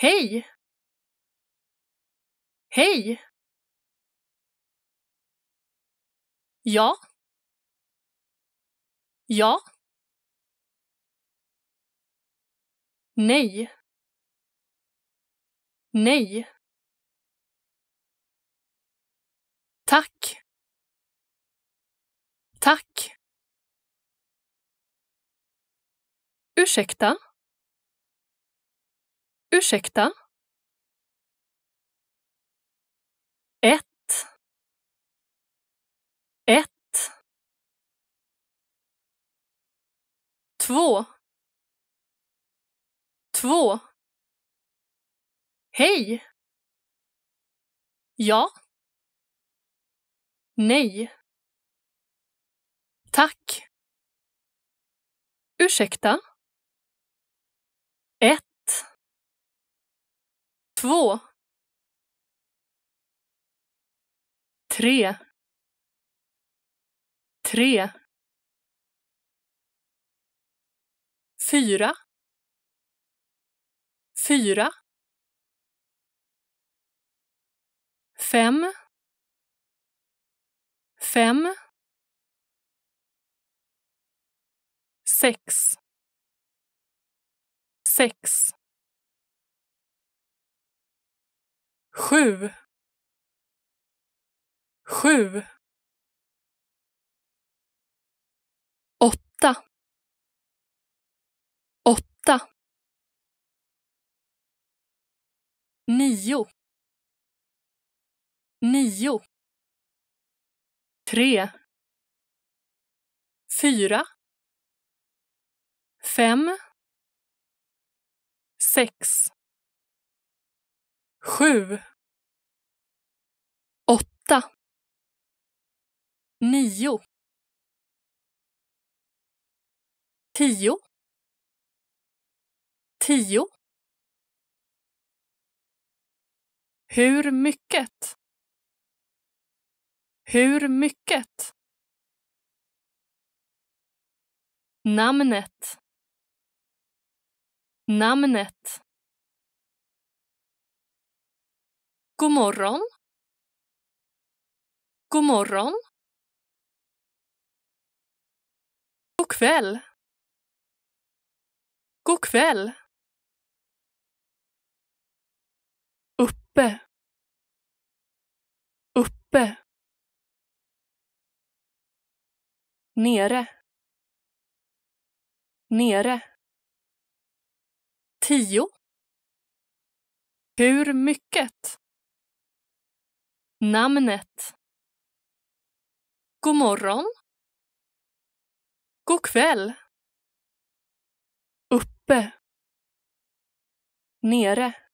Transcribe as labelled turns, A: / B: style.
A: Hej! Hej! Ja. Ja. Nej. Nej. Tack. Tack. Ursäkta? Ursäkta? Ett. Ett. Två. Två. Hej! Ja. Nej. Tack. Ursäkta? två, tre, tre, fyra, fyra, fem, fem, sex, sex, sju sju åtta åtta nio nio tre fyra fem sex Sju. Åtta. Nio. Tio. Tio. Hur mycket? Hur mycket? Namnet. Namnet. God morgon. God morgon. God kväll. God kväll. Uppe. Uppe. Nere. Nere. Tio. Hur mycket? Namnet. God morgon. God kväll. Uppe. Nere.